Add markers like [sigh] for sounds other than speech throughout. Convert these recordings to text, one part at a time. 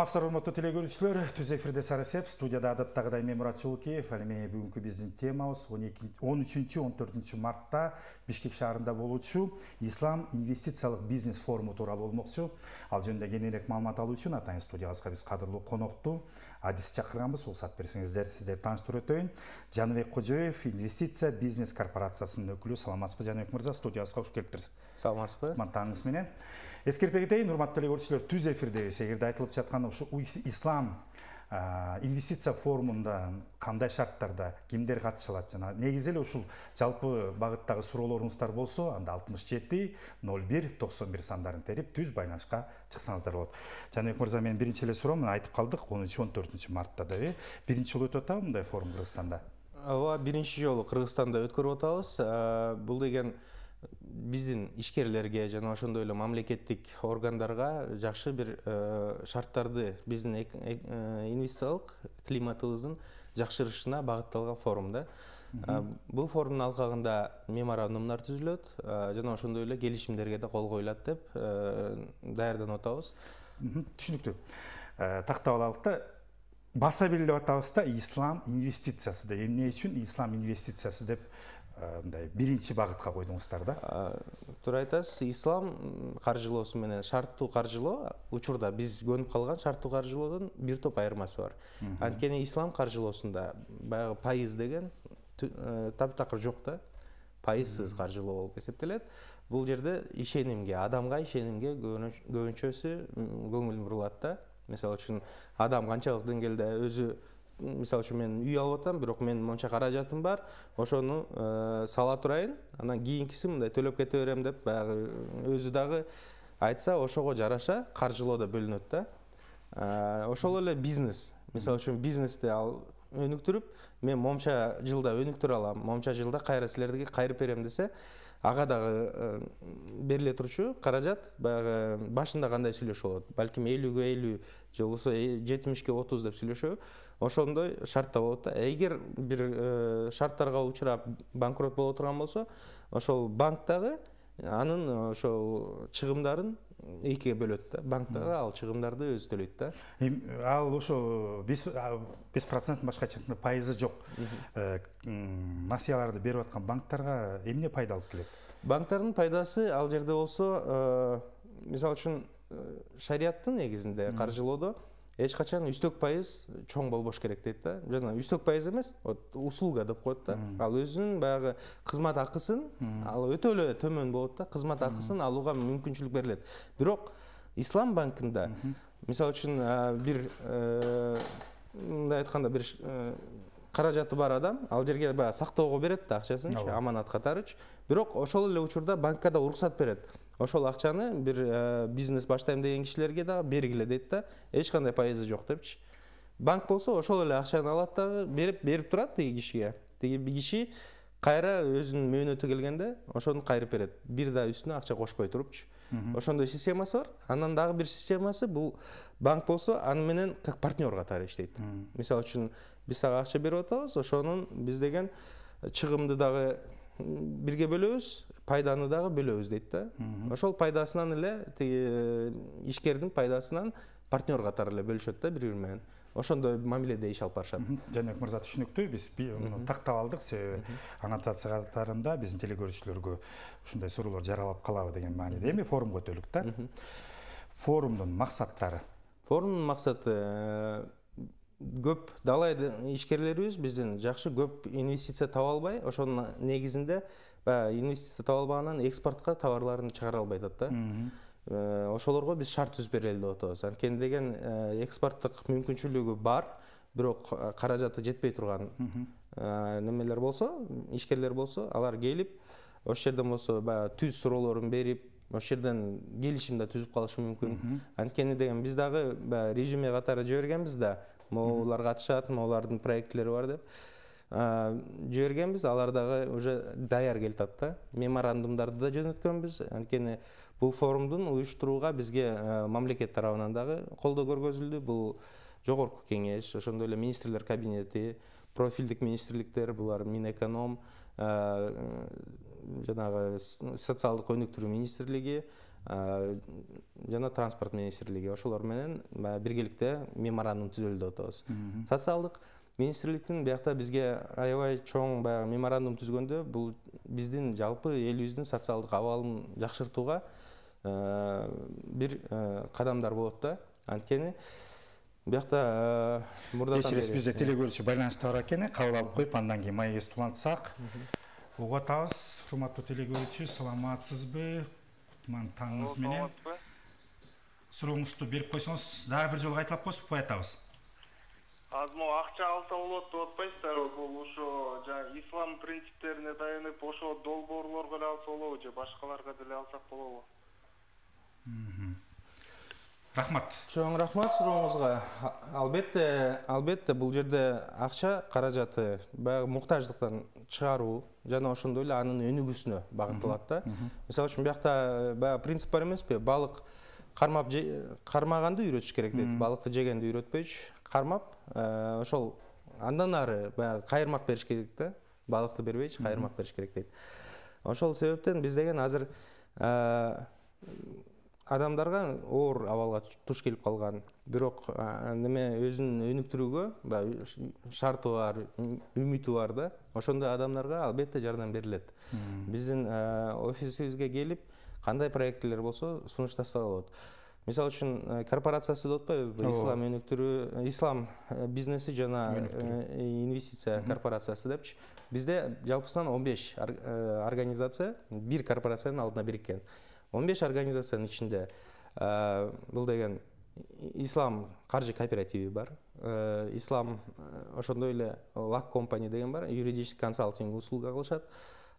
саламатсыздар урматтуу телекөрүүчүлөр түз эфирде сары сеп студияда адаттагыдай мен мурат чулукиев ал эми бүгүнкү биздин темабыз он үчүнчү он төртүнчү мартта бишкек шаарында болучу ислам инвестициялык бизнес форуму тууралуу болмокчу ал жөнүндө кененирээк маалымат алуу үчүн атайын студиябызга биз кадырлуу конокту адис чакырганбыз уруксат берсеңиздер сиздерди тааныштырып өтөйүн жаныбек кожоев инвестиция бизнес корпорациясынын өкүлү саламатсызбы жаныбек мырза студиябызга ушу келиптирсиз саламатсызбы кутман таңыңыз менен эскерте кетейин урматтуу эле түз эфирде эгерде айтылып жаткан ушу ислам инвестиция форумунда кандай шарттарда кимдер катыша алат жана негизи эле ушул жалпы багыттагы суроолоруңуздар болсо анда алтымыш жети ноль бир токсон бир сандарын терип түз байланышка чыксаңыздар болот жаныбек мырза менин биринчи эле суроом мына айтып калдык онунчу он төртүнчү мартта деп э биринчи жолу өтүп атабы мындай форум кыргызстанда ооба биринчи жолу кыргызстанда өткөрүп атабыз бул деген биздин ишкерлерге жана ошондой эле мамлекеттик органдарга жакшы бир э, шарттарды биздин э, инвестициялык климатыбыздын жакшырышына багытталган форум да э, бул форумдун алкагында меморандумдар түзүлөт жана ошондой эле келишимдерге да кол коюлат деп даярданып атабыз түшүнүктүү тактап алалык да баса деп атабыз да ислам инвестициясы деп, эмне үчүн ислам инвестициясы деп Э, мындай биринчи багытка койдуңуздар да туура айтасыз ислам каржылоосу менен шарттуу каржылоо учурда биз көнүп калган шарттуу каржылоодон бир топ айырмасы бар анткени ислам каржылоосунда баягы пайыз деген э, таптакыр жок да пайызсыз каржылоо болуп эсептелет бул жерде ишенимге адамга ишенимге көбүнчөсү көңүл бурулат да мисалы үчүн адам канчалык деңгээлде өзү мисалы үчүн мен үй алып атам бирок менин монча каражатым бар ошону э, сала турайын анан кийинкиси мындай төлөп кете берем деп баягы өзү дагы айтса ошого жараша каржылоо да бөлүнөт да э, ошол эле бизнес мисалы үчүн бизнести ал өнүктүрүп мен моунча жылда өнүктүрө алам монча жылда кайра силерди кайрып берем десе ага дагы э, бериле турчу каражат баягы башында кандай сүйлөшүп болот балким элүүгө элүү же болбосо э, жетимишке отуз деп сүйлөшөбү ошондой шартта болот да э, эгер бир шарттарга учурап банкрот боло турган болсо ошол банк дагы анын ошол чыгымдарын экиге бөлөт да банктар ал чыгымдарды өзү төлөйт да ал ошо беш беш басқа башка пайызы жок э, насыяларды берип аткан банктарга эмне пайда алып келет банктардын пайдасы ал жерде болсо э, мисалы үчүн э, шарияттын негизинде каржылоодо качан үстөк пайыз чоң болбош керек дейт да жана үстөк пайыз эмес вот услуга деп коет да ал өзүнүн баягы кызмат акысын ал өтө эле төмөн болот да кызмат акысын алууга мүмкүнчүлүк берилет бирок ислам банкында мисалы үчүн бир мындай айтканда бир каражаты бар адам ал жерге баягы сактоого берет да акчасынчы аманат катарычы бирок ошол эле учурда банкка да уруксат берет ошол акчаны бир бизнес баштайм деген кишилерге дагы бергиле дейт да эч кандай пайызы жок депчи банк болсо ошол эле акчаны алат дагы берип берип турат тиги кишиге тиги киши кайра өзүнүн мөөнөтү келгенде ошону кайрып берет бир да үстүнө акча кошпой турупчу ошондой системасы бар анан дагы бир системасы бул банк болсо аны менен как партнер катары иштейт мисалы үчүн биз сага акча берип атабыз ошонун биз деген чыгымды дагы бирге бөлөбүз пайданы дагы бөлөбүз дейт да ошол пайдасынан эле тиги э, ишкердин пайдасынан партнер катары эле бөлүшөт да бири бири менен ошондой мамиледе иш алып барышат жанек мырза түшүнүктүү биз э, тактап алдык себеби аннотация катарында биздин телекөрүүчүлөргө ушундай суроолор жаралып калабы деген мааниде эми форумга өтөлүк да форумдун максаттары форумдун максаты э, көп далай ишкерлерибиз биздин жакшы көп инвестиция таба албай ошонун негизинде баягы инвестиция таба албагандан экспортко товарларын чыгара албай атат да э, ошолорго биз шарт түзүп берели деп атабыз анткени деген э, экспорттук мүмкүнчүлүгү бар бирок э, каражаты жетпей турган немелер болсо ишкерлер болсо алар келип ошол жерден болсо баягы түз суроолорун берип ошол жерден келишим да түзүп калышы мүмкүн анткени деген биз дагы баягы резюме катары жибергенбиз да могуларга катышат могулардын проектилери бар деп жібергенбіз алар дагы уже даяр келатат да меморандумдарды да жөнөткөнбүз анткени бул форумдун уюштурууга бизге мамлекет тарабынан дагы колдоо көргөзүлдү бул жогорку кеңеш ошондой эле министрлер кабинети профилдик министрликтер булар минэконом жанагы социалдык өнүктүрүү министрлиги жана транспорт министрлиги ошолор менен биргеликте меморандум деп атабыз социалдык министрликтин биякта бизге аябай чоң баягы меморандум түзгөндө бул биздин жалпы элибиздин социалдык абалын жакшыртууга э, бир кадамдар э, болот да анткени биякта э, мурда кечиресиз бизде телекөрүүчү байланышта бар экен кабыл алып коюп андан кийин маегибизди улантсак угуп атабыз урматтуу телекөрүүчү саламатсызбы кутман таңыңыз менен сурооңузду берип койсоңуз дагы бир жолу кайталап койсузбу атабыз азыр могу акча алса болот деп атпайсыздарбы бул ошо жанагы ислам принциптерине таянып ошо долбоорлорго эле алса болобу же башкаларга деле алсак болобу рахмат чоң рахмат сурооңузга албетте албетте бул жерде акча каражаты баягы муктаждыктан чыгаруу жана ошондой эле анын өнүгүүсүнө багытталат да мисалы үчүн биякта баягы принцип бар эмеспи балык кармап кармаганды үйрөтүш керек дейт балыкты жегенди үйрөтпөйчү кармап э, ошол андан ары баягы кайырмак бериш керек да балыкты бербейчи кайырмак бериш керек дейт ошол себептен биз деген азыр э, адамдарга оор абалга туш келип калган бирок неме өзүн өнүктүрүүгө баягы шарты бар үмүтү бар да ошондой адамдарга албетте жардам берилет биздин э, офисибизге келип кандай проектилер болсо сунуштаса болот мисалы үшін, корпорациясы деп атпайбызбы ислам өнүктүрүү ислам бизнеси жана инвестиция корпорациясы депчи бизде жалпысынан 15 организация бир корпорациянын алдына бириккен 15 беш организациянын ичинде бул деген ислам каржы кооперативі бар ислам ошондой эле лак компани деген бар юридический консалтинг услуга кылышат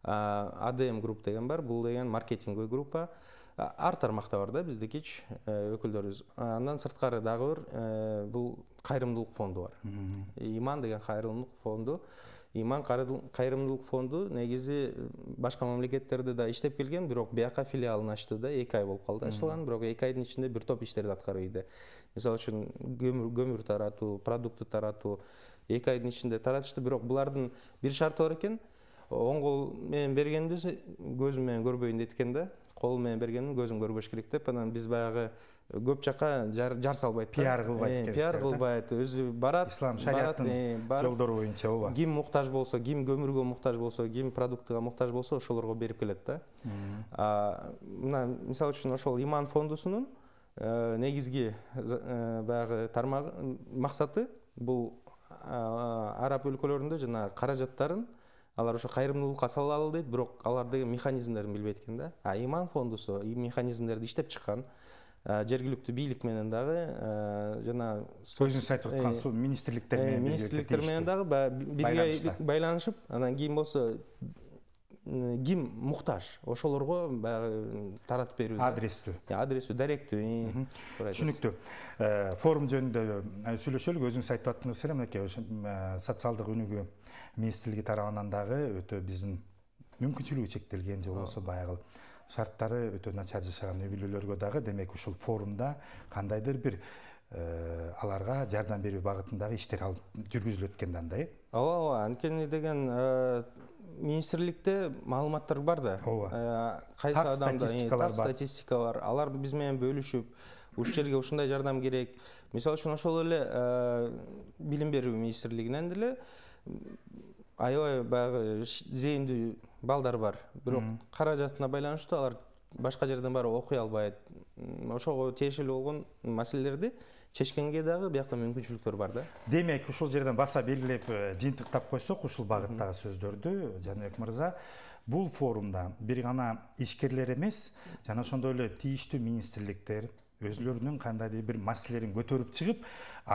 адм групп деген бар бул деген маркетинговый группа ар тармакта э, э, бар да биздикичи өкүлдөрүбүз андан сырткары дагы бир бул кайрымдуулук фонду бар иман деген кайрымдуулук фонду иман кайрымдуулук фонду негизи башка мамлекеттерде да иштеп келген бирок бияка филиалын ачты да эки ай болуп калды ачылган бирок эки айдын ичинде бир топ иштерди аткарып ийди мисалы үчүн көмүр таратуу продукты таратуу эки айдын ичинде таратышты бирок булардын бир шарты бар экен оң кол менен бергенди көзүм менен көрбөйүн дейт да қолымен бергенін көзің көрбөш керек деп анан биз баягы э, көп жака жар, жар салбайт пиар кылбайт экенсиз пиар кылбайт өзү барат ислам шариаттын жолдору боюнча ооба ким муктаж болсо ким көмүргө муктаж болсо ким продуктыга муктаж болсо ошолорго берип келет да мына мисалы үчүн ошол иман фондусунун э, негизги э, баягы тармагы максаты бул араб өлкөлөрүндө жанагы каражаттарын алар ошо кайрымдуулукка сала алды дейт бирок алар деген механизмдерин билбейт экен да а иман фондусу механизмдерди иштеп чыккан э, жергиликтүү бийлик менен дагы э, жана өзүңүз айтып э, аткан министрликтер менен министрликтер менен дагы бирге байланышып анан кийин болсо ким муктаж ошолорго баягы таратып берүү адрестүү адрестүү даректүү түшүнүктүү форум жөнүндө сүйлөшөлүк өзүңүз айтып аттыңыз эле мынакей ошо социалдык өнүгүү министрлиги тарабынан дагы өтө биздин мүмкүнчүлүгү чектелген же болбосо баягы шарттары өтө начар жашаган үй бүлөлөргө дагы демек ушул форумда кандайдыр бир э, аларга жардам берүү багытындагы иштер алып жүргүзүлөт экен да анда э ооба ооба анткени деген министрликте маалыматтар бар да ооба кайсы э, адамда так статистика бар алар биз менен бөлүшүп ушул жерге ушундай жардам керек мисалы үчүн ошол эле билим берүү министрлигинен деле аябай баягы зейінді балдар бар бирок каражатына байланыштуу алар башка жерден барып окуй албайт ошого тиешелүү болгон маселелерди чечкенге дагы биякта мүмкүнчүлүктөр бар да демек ушул жерден баса белгилеп э, жыйынтыктап койсок ушул багыттагы сөздөрдү жаныбек мырза бул форумда бир гана ишкерлер эмес жана ошондой эле тийиштүү министрликтер өзлөрүнүн кандайдыр бір маселелерин көтеріп шығып,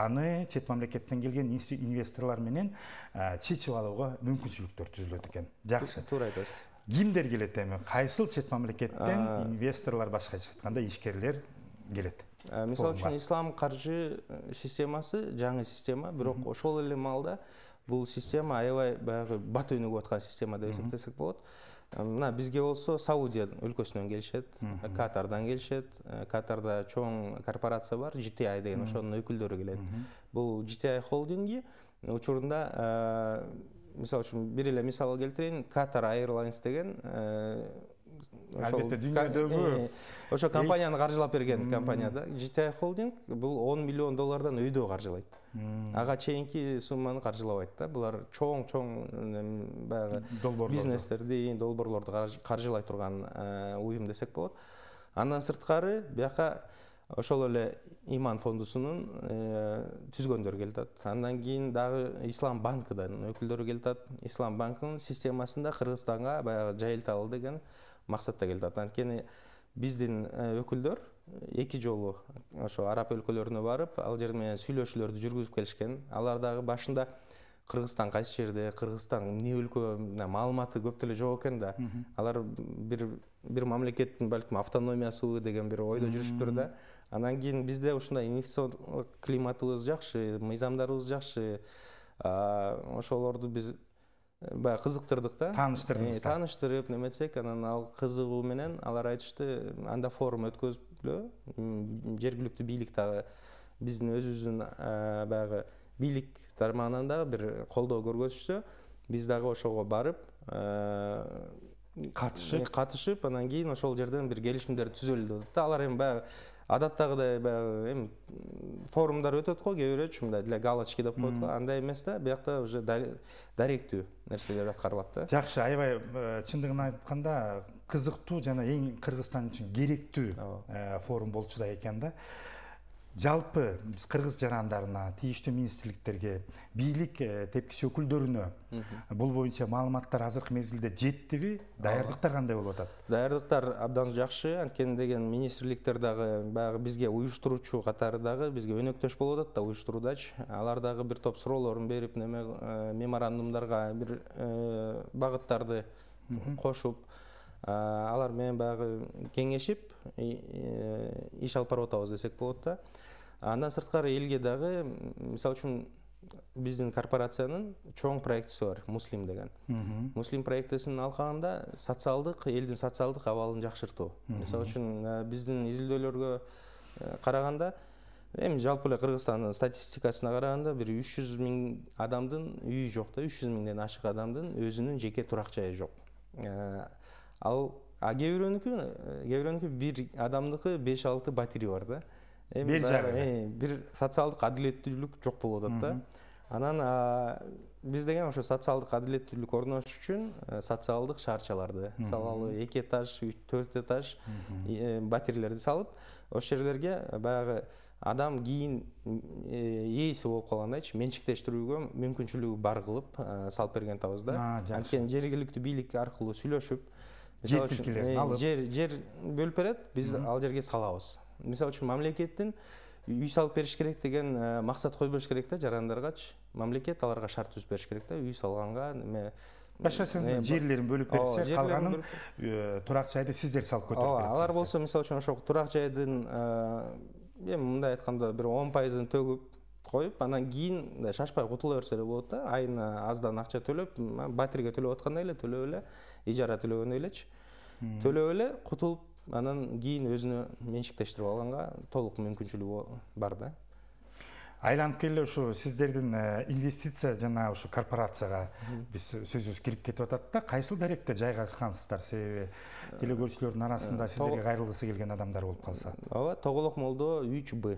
аны шет мемлекеттен келген инвесторлор менен чечип алууга мүмкүнчүлүктөр түзүлөт экен жакшы туура айтасыз кимдер келет эми кайсыл чет мамлекеттен инвесторлор башкача айтканда ишкерлер келет мисалы үчүн ислам каржы э, системасы жаңы система бирок ошол эле маалда бул система аябай баягы бат өнүгүп аткан система деп эсептесек болот Э, мына бизге болсо саудия өлкөсүнөн келишет э, катардан келишет э, катарда чоң корпорация бар gti деген ошонун өкүлдөрү келет бул gti холдинги учурунда мисалы үчүн бир эле мисал келтирейин катар airlines деген албетте дүйнөдөгү ошол, э, э, ошо компанияны каржылап берген компания да gti холдинг бул он миллион доллардан өйдө каржылайт ага чейинки сумманы каржылабайт да булар чоң чоң э, баягы бизнестерди долбоорлорду каржылай турган уюм десек болот андан сырткары бияка ошол эле иман фондусунун түзгөндөр келип атат андан кийин дагы ислам банкыдан өкүлдөрү келип атат ислам банкынын системасында кыргызстанга баягы жайылталы деген мақсатта келді атат анткени биздин өкүлдөр эки жолу ошо араб өлкөлөрүнө барып ал жерде менен сүйлөшүүлөрдү жүргүзүп келишкен алар дагы башында кыргызстан кайсы жерде кыргызстан эмне өлкө мына маалыматы көп деле жок экен да алар бир бир мамлекеттин балким автономиясыбы деген бир ойдо жүрүшүптүр да анан кийин бизде ушундай инвестициялык климатыбыз жакшы мыйзамдарыбыз жакшы ошолорду биз баягы кызыктырдык да тааныштырдыңыз тааныштырып неметсек анан ал кызыгуу менен алар айтышты анда форум өткөзүп жергиликтүү бийлик дагы биздин өзүбүздүн баягы бийлик тармагынан дагы бир колдоо көргөзүшсө биз дагы ошого барып катышып катышып анан кийин ошол жерден бир келишимдер түзүлдү атат да алар эми баягы адаттагыдай э, баягы эми форумдар өтөт го кээ бирөөчү мындай для галочки деп коет го андай эмес да биякта уже даректүү нерселер аткарылат да жакшы аябай э, чындыгын айтканда кызыктуу жана эң кыргызстан үчүн керектүү э, форум болчу да экен да жалпы Кыргыз жарандарына тийиштүү министрликтерге бийлик э, тепкиш өкүлдөрүнө бул боюнча маалыматтар азыркы мезгилде жеттиби даярдыктар кандай болуп атат даярдыктар абдан жакшы анткени деген министрликтер дагы баягы бизге уюштуруучу катары дагы бизге өнөктөш болуп атат да уюштуруудачы алар дагы бир топ суроолорун берип неме э, меморандумдарга бир э, багыттарды кошуп алар менен баягы кеңешип иш алып барып атабыз десек болот да андан сырткары элге дагы мисалы үчүн биздин корпорациянын чоң проектиси бар муслим деген муслим проектисинин алкагында социалдык элдин социалдык абалын жакшыртуу мисалы үчүн биздин изилдөөлөргө караганда э, эми жалпы эле кыргызстандын статистикасына караганда бир үч жүз миң адамдын үйү жок да үч жүз миңден ашык адамдын өзүнүн жеке турак жайы жок э, ал а кээ бирөөнүкү кээ бирөөнүкү бир адамдыкы беш алты батири бар да бир бер жагы бир социалдык адилеттүүлүк жок болуп атат да анан биз деген ошо социалдык адилеттүүлүк орнош үчүн э, социалдык шаарчаларды салалы эки этаж үч төрт этаж э, батирлерди салып ошол жерлерге э, баягы адам кийин ээси болуп калгандайчы менчиктештирүүгө мүмкүнчүлүгү бар кылып салып берген атабыз да анткени жергиликтүү бийлик аркылуу сүйлөшүп жер жер бөлүп берет биз ал жерге салабыз мисалы үчүн мамлекеттин үй салып бериш керек деген э, максат койбош керек да жарандаргачы мамлекет аларга шарт түзүп бериш керек да үй салганга эме емеба жерлерин бөлүп берсе калганын э, турак жайды сиздер салып көтө ооба алар болсо мисалы үчүн ошол турак жайдын э, эми мындай айтканда бир он пайызын төгүп коюп анан кийин мындай шашпай кутула берсе эле болот да айына аздан акча төлөп батирге төлөп аткандай эле төлөп эле ижара төлөгөндөй элечи төлөп эле кутулуп анан кийин өзүнө менчиктештирип алганга толук мүмкүнчүлүгү бар да айланып келе ушу сиздердин э, инвестиция жана ушу корпорацияга биз сөзүбүз кирип кетип атат да кайсыл даректе жайгашкансыздар себеби э, телекөрүүчүлөрдүн арасында э, сиздерге кайрылгысы келген адамдар болуп калса ооба тоголок молдо үч б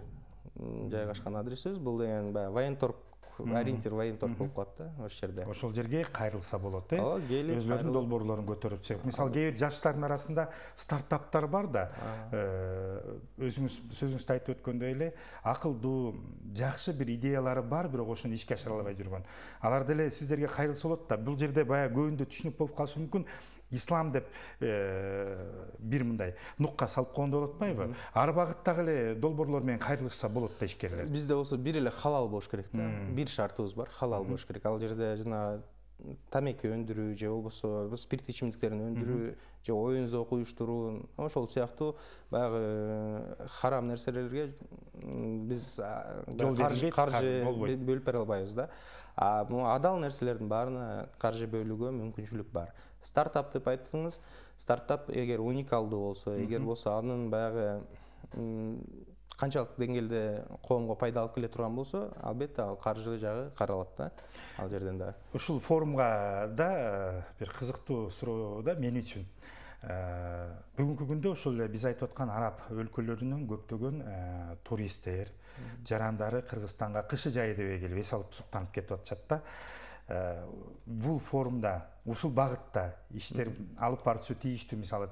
жайгашкан адресибиз бул деген баягы военторг ориентир военторг болуп қалады да ошол жерде ошол жерге кайрылса болот э ооба келип өзүлөрүнүн долбоорлорун көтөрүп чыгып мисалы кээ бир жаштардын арасында стартаптар бар да э, өзүңүз сөзүңүздө айтып өткөндөй эле акылдуу жакшы бир идеялары бар бирок ошону ишке ашыра албай жүргөн алар деле сиздерге кайрылса болот да бул жерде баягы көбүндө түшүнүк болуп калышы мүмкүн ислам деп э, бир мындай нукка салып койгондой болуп атпайбы ар багыттагы эле долбоорлор менен кайрылышса болот да ишкерлер бизде болсо бир эле халал болуш керек да бир шартыбыз бар халал болуш керек ал жерде жанагы тамеки өндүрүү же болбосо спирт ичимдиктерин өндүрүү же зоок уюштуруу ошол сыяктуу баягы харам нерселерге биз каржы бөлүп бере албайбыз да а адал нерселердин баарына каржы бөлүүгө мүмкүнчүлүк бар стартап деп айттыңыз стартап эгер уникалдуу болсо эгер болсо анын баягы қаншалық деңгейде қоғамға алып келе тұрған болса албетте ал қаржы жағы қаралады да ал жерден да ушул форумға да э, бир кызыктуу суроо да мен үчүн э, бүгүнкү күндө ушул биз айтып аткан араб өлкөлөрүнөн көптөгөн э, туристтер жарандары кыргызстанга қышы жайы дебей келип эс алып суктанып кетип атышат да Э, бул форумда ушул багытта иштер алып баруучу тийиштүү мисалы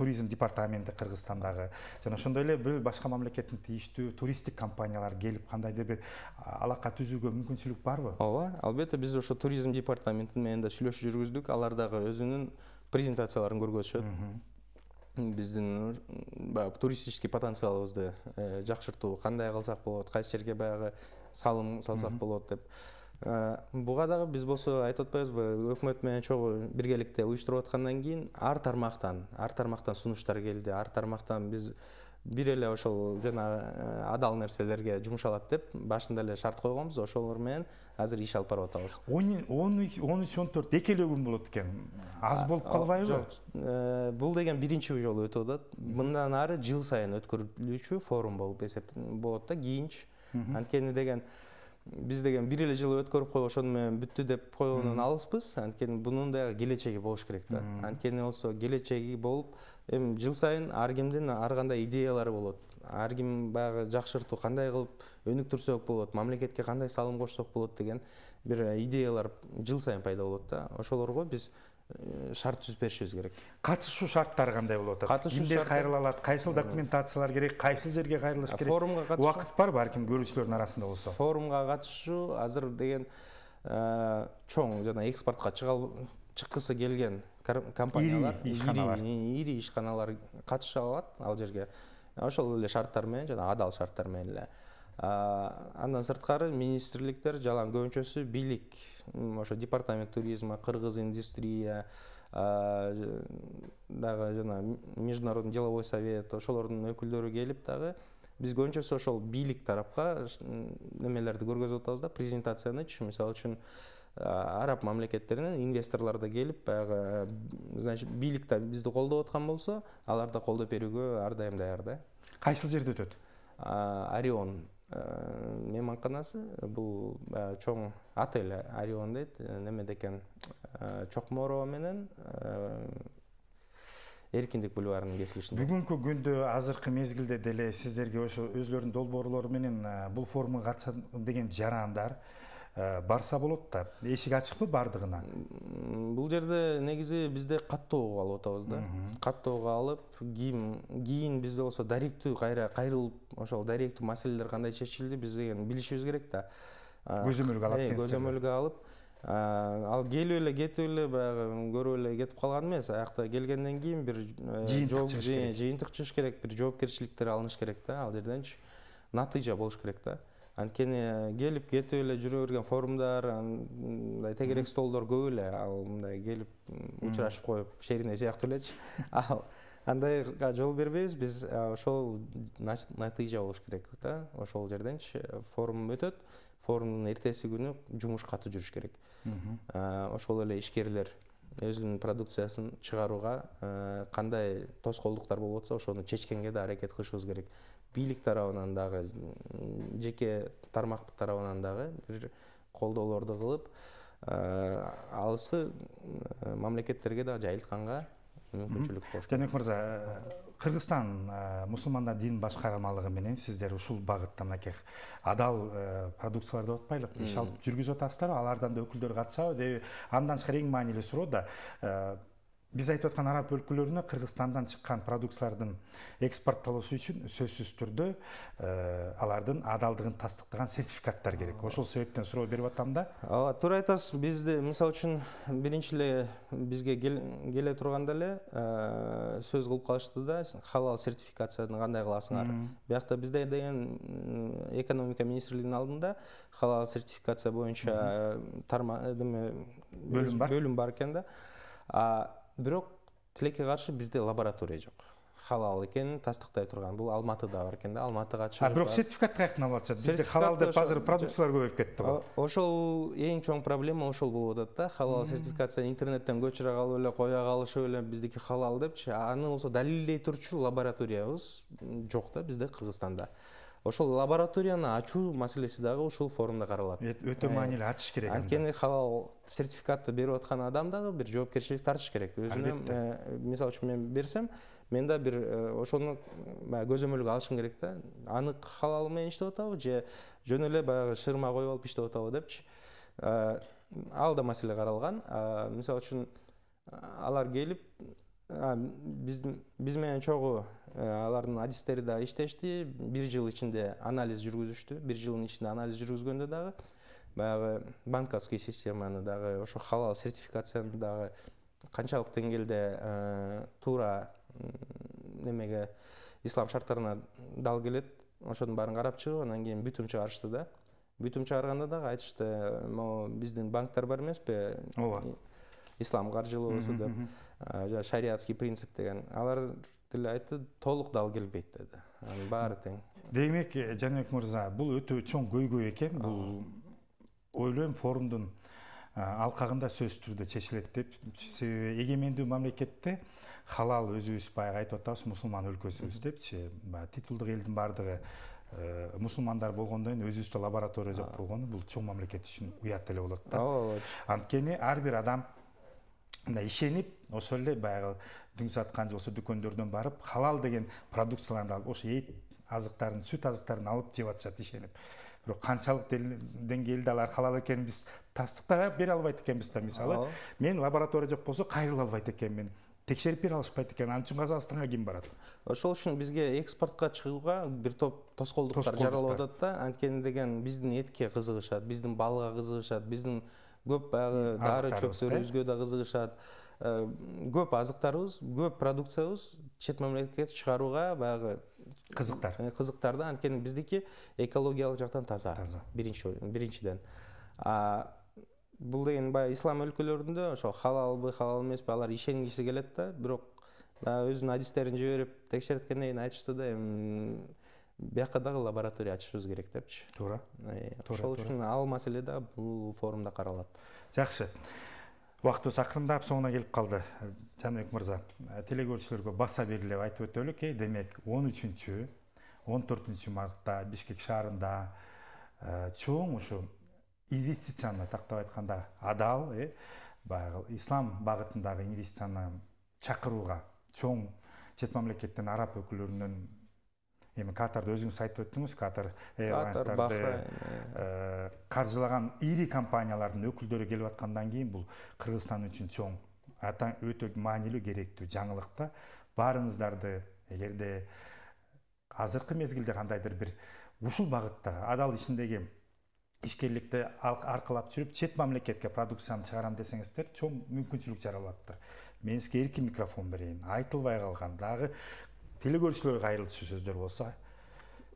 туризм департаменти кыргызстандагы жана ошондой эле бул башка мамлекеттин тийиштүү туристтик компаниялар келип кандайдыр бир алака түзүүгө мүмкүнчүлүк барбы ооба албетте биз ошо туризм департаменти менен да сүйлөшүү жүргүздүк алар дагы өзүнүн презентацияларын көргөзүшөт биздин баягы туристический потенциалыбызды э, жакшыртуу кандай кылсак болот кайсы жерге баягы салым салсак болот деп Э, буга дагы биз болсо айтып атпайбызбы өкмөт менен чогуу биргеликте уюштуруп аткандан кийин ар тармактан ар тармактан сунуштар келди ар тармактан биз бир эле ошол жанагы э, адал нерселерге жумшалат деп башында эле шарт койгонбуз ошолор менен азыр иш алып барып атабызон үч он үч он төрт эки эле күн болот экен аз болуп калбайбы жок э, бул деген биринчи жолу өтүп атат мындан ары жыл сайын өткөрүлүүчү форум болуп эсеп болот да кийинчи анткени деген биз деген бир эле жылы өткөрүп коюп ошону менен бүттү деп койгондон алыспыз анткени мунун дагы келечеги болуш керек да анткени болсо келечеги болуп эми жыл сайын ар кимдин ар кандай идеялары болот ар ким баягы жакшыртуу кандай кылып өнүктүрсөк болот мамлекетке кандай салым кошсок болот деген бир идеялар жыл сайын пайда болот да ошолорго биз Э, шарт түзүп беришибиз керек катышуу шарттары кандай болуп атат катышуу кимдер кайрыла алат кайсыл документациялар керек кайсыл жерге кайрылыш керек форумга убакыт барб балким көрүүчүлөрдүн арасында болсо форумга катышуу азыр деген э, чоң жана экспортко чыккысы келген компанияар ирииир ири ишканалар катыша алат ал жерге ошол эле шарттар менен жана адал шарттар менен эле андан сырткары министрликтер жалаң көбүнчөсү бийлик ошо департамент туризма кыргыз индустрия дагы жана международный деловой совет ошолордун өкүлдөрү келип дагы биз көбүнчөсү ошол бийлик тарапка немелерди көргөзүп атабыз да презентациянычы мисалы үчүн араб мамлекеттеринен инвесторлор да келип баягы значит бийлик да бизди колдоп аткан болсо алар да колдоп берүүгө ар дайым даяр да кайсыл жерде өтөт орион Э, мейманканасы бул баягы э, чоң отель э, орион дейт немеде экен чокморова менен эркиндик бульварынын кесилишинде бүгүнкү күндө азыркы мезгилде деле сиздерге ошо өзүлөрүнүн долбоорлору менен бул форумга катышам деген жарандар Э, барса болот да эшик ачыкпы баардыгына бул жерде негизи бизде каттоого алып атабыз да каттоого алып ким кийин бизде болсо даректүү кайра кайрылып ошол даректүү маселелер кандай чечилди биз деген билишибиз керек да көзөмөлгө алат экенсиз көзөмөлгө алып ал келип эле кетип эле баягы көрүп эле кетип калган эмес аякта келгенден кийин бир э, жыйынтык чыгыш керек жыйынтык чыгыш керек бир жоопкерчиликтер алыныш керек да ал жерденчи натыйжа болуш керек да анткени э, келип кетип эле жүрө берген форумдар мындай тегерек столдор көп эле ал мындай келип учурашып коюп шерине сыяктуу элечи [laughs] ал андайга жол бербейбиз биз ошол натыйжа болуш керек да ошол жерденчи форум өтөт форумдун эртеси күнү жумуш катуу жүрүш керек ошол эле ишкерлер өзүнүн продукциясын чыгарууга э, кандай тоскоолдуктар болуп атса ошону чечкенге да аракет кылышыбыз керек билік тарабынан дагы жеке тармак тарабынан дагы бир колдоолорду кылып алыскы мамлекеттерге да жайылтканга мүмкүнчүлүк болды мырза кыргызстан э, э, мусулмандар дин башкармалыгы менен сіздер ушул багытта мынакей адал э, продукцияларды деп атпайлыкпы иш алып жүргүзүп атасыздарбы алардан да өкүлдөр катышабы андан тышкары эң маанилүү суроо да біз айтып отқан араб өлкелеріне қырғызстандан шыққан продукциялардың экспортталуы үшін сөзсіз түрде ә, алардың адалдығын тастықтаған сертификаттар керек ошол себептен сұрау берип атам да ооба туура айтасыз бізді мисалы үчүн биринчи эле бизге келе турганда эле э, сөз қылып калышты да халал сертификацияны кандай кыласыңар биякта бизде деген экономика министрлигинин алдында халал сертификация бойынша э, тарма бар бөлүм бар экен да бирок тилекке каршы бизде лаборатория жок халал экенин тастыктай турган бул алматыда бар экен да алматыга чыгып бирок сертификат каяктан алып атышат бизде халал деп азыр продукциялар көбөйүп кетти го ошол эң чоң проблема ошол болуп атат да халал сертификаця интернеттен көчүрө калып эле кое калышып эле биздики халал депчи аны болсо далилдей турчу лабораториябыз жок да бизде кыргызстанда ошол лабораторияны ачуу маселеси дагы ушул форумда каралат өтө э, маанилүү ачыш керек анткени халал сертификатты берип аткан адам дагы бир жоопкерчилик тартыш керек өзүнө э, мисалы үчүн мен берсем мен да бир э, ошону баягы көзөмөлгө алышым керек да анык халал менен иштеп атабы же жөн эле баягы шырма коюп алып иштеп атабы депчи ал да маселе каралган мисалы үчүн алар келип биз биз менен чогуу Э, алардын адистери дагы иштешти бир жыл ичинде анализ жүргүзүштү бир жылдын ичинде анализ жүргүзгөндө дагы баягы банковский системаны дагы ошо халал сертификацияны дагы канчалык деңгээлде э, туура немеге ислам шарттарына дал келет ошонун баарын карап чыгып анан кийин бүтүм чыгарышты да бүтүм чыгарганда дагы айтышты могу биздин банктар бар эмеспи ооба ислам каржылоосу деп жана шариатский принцип деген алар тілі айтты толық келбейді деді бәрі тең демек жәнібек мырза бұл өте чоң көйгөй екен бұл ойлойм форумдун алкагында сөзсүз түрдө чечилет деп себеби эгемендүү мамлекетте халал өзүбүз баягы айтып атабыз мусулман өлкөсүбүз депчи баягы титулдук элдин баардыгы мусулмандар болгондон кийин өзүбүздө лаборатория жок болгону бул чоң мамлекет үчүн уят эле болот да ооба анткени ар бир адам мындай ишенип ошол эле баягы дүң саткан же болбосо дүкөндөрдөн барып халал деген продукцияларды алып ошо эт азыктарын сүт азыктарын алып жеп атышат ишенип бирок канчалык деңгээлде алар халал экенин биз тастыктай бере албайт экенбиз да мисалы мен лаборатория жок болсо кайрыла албайт экенмин текшерип бере алышпайт экен ал үчүн казакстанга ким барат ошол үчүн бизге экспортко чыгууга бир топ тоскоолдуктар жаралып атат да анткени деген биздин этке кызыгышат биздин балга кызыгышат биздин көп бағы дары чөптөр өзгө да кызыгышат э, көп азыктарыбыз көп продукциябыз чет мамлекетке чыгарууга баягы кызыктар кызыктар э, да анткени биздики экологиялык жактан таза таза биринчи биринчиден бул деген баягы ислам өлкөлөрүндө ошо халалбы халал эмеспи алар ишенгиси келет да бирок өзүнүн адистерин жиберип текшерткенден кийин айтышты да эми бияка дагы лаборатория ачышыбыз керек депчи туура э, ошол үчүн ал маселе да бул форумда каралат жакшы убактыбыз акырындап соңуна келип калды э, жаныбек мырза э, теле көрүүчүлөргө баса белгилеп айтып өтөлүк э демек он үчүнчү он төртүнчү мартта бишкек шаарында чоң ушу инвестицияны тактап айтканда адал э баягы ислам багытындагы инвестицияны чакырууга чоң чет мамлекеттен араб өлкөлөрүнөн эми катарды өзүңүз айтып өттүңүз катар эйрлайнстарды каржылаган э, э. ири компаниялардын өкүлдөрү келип аткандан кийин бул кыргызстан үчүн чоң өтө маанилүү керектүү жаңылык да баарыңыздарды эгерде азыркы мезгилде кандайдыр бир ушул бағытта, адал ишиндеги ишкерликти аркылап жүрүп чет мамлекетке продукцияны чыгарам десеңиздер чоң мүмкүнчүлүк жаралып атыптыр мен сизге эркин микрофон берейин айтылбай калган дагы көршілер қайырлы сөздер болса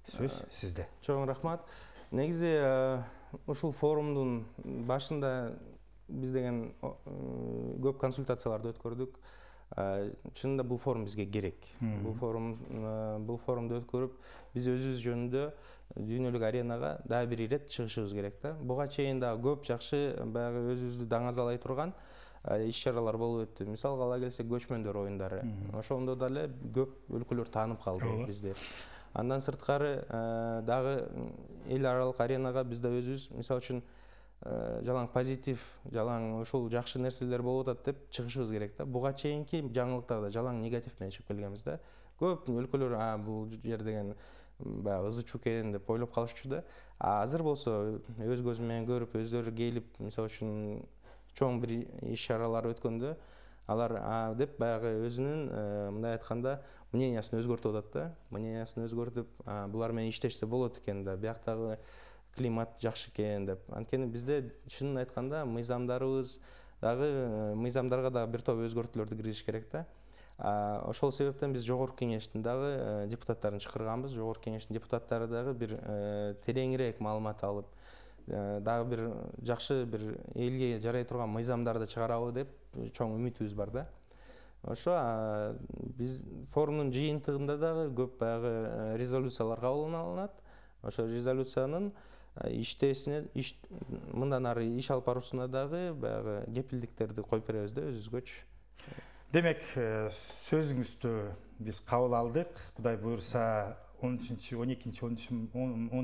сөз ә, сізде чоң рахмат негізі ә, ушул форумдун башында биз деген көп консультацияларды өткөрдүк чынында ә, бул форум бизге керек бул форум бул форумду өткөрүп биз өзүбүз жөнүндө дүйнөлүк аренага дагы бир ирет чыгышыбыз керек да буга чейин дагы көп жакшы баягы өзүбүздү даңазалай турган Ә, іс чаралар болуп өттү мисалга ала келсек көчмөндөр оюндары ошондо деле көп өлкөлөр таанып калды бизди андан сырткары ә, дагы эл аралык аренага биз да өзүбүз мисалы үчүн ә, жалаң позитив жалаң ушул жакшы нерселер болуп атат деп чыгышыбыз керек да буга чейинки жаңылыктарда жалаң негатив менен чыгып келгенбиз да көп өлкөлөр а бул жер деген баягы чуу экен деп ойлоп калышчу да а азыр болсо өз көзү менен көрүп өздөрү келип мисалы үчүн чоң бир иш чаралар өткөндө алар деп баягы өзүнүн э, мындай айтканда мнениясын өзгөртүп атат да мнениясын өзгөртүп булар менен иштешсе болот экен да бияктагы климат жакшы экен деп анткени бизде чынын айтканда мыйзамдарыбыз дагы э, мыйзамдарга дагы бир топ өзгөртүүлөрдү киргизиш керек да ошол себептен биз жогорку кеңештин дагы э, депутаттарын чакырганбыз жогорку кеңештин депутаттары дагы бир тереңирээк маалымат алып Э, дагы бир жакшы бир элге жарай турган мыйзамдарды чыгарабы деп чоң үмүтүбүз бар да ошо биз форумдун жыйынтыгында дагы көп баягы э, резолюциялар кабыл алынат ошо резолюциянын э, иштесине иш мындан ары иш алып баруусуна дагы баягы кепилдиктерди коюп беребиз да өзүбүзгөчү демек сөзүңүздү биз кабыл алдык кудай буюрса он үшінші он екінші он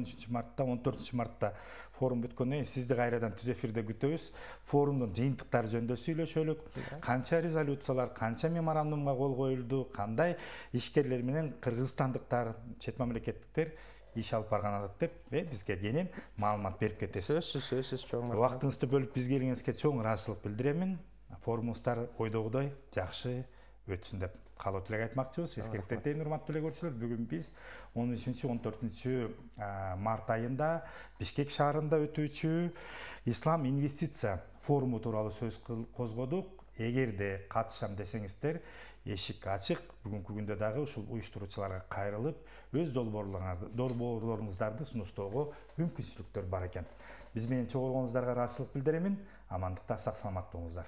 үшінші мартта он төртінші мартта форум бүткөндөн кийин сизди кайрадан түз эфирде күтөбүз форумдун жыйынтыктары жөнүндө сүйлөшөлүк канча резолюциялар канча меморандумга кол коюлду кандай ишкерлер менен кыргызстандыктар чет мамлекеттиктер иш алып барган атат деп бизге кенен маалымат берип кетесиз сөзсүз сөзсүз чоң рахмат убактыңызды бөлүп бизге келгениңизге чоң ыраазычылык билдиремин форумуңуздар ойдогудай жакшы өтсін деп қалу тілек айтмақшымыз ескерткендей нұрмат тілекөршілер бүгін біз 13-14 март айында бишкек шаарында өтүүчү ислам инвестиция форуму тууралуу сөз қозғодық эгерде қатышам десеңиздер эшик ачык бүгүнкү күндө дагы ушул уюштуруучуларга кайрылып өз долбоорлоруңуздарды сунуштоого мүмкүнчүлүктөр бар экен биз менен чогулгонуңуздарга ыраазычылык билдиремин амандыкта сак саламат болуңуздар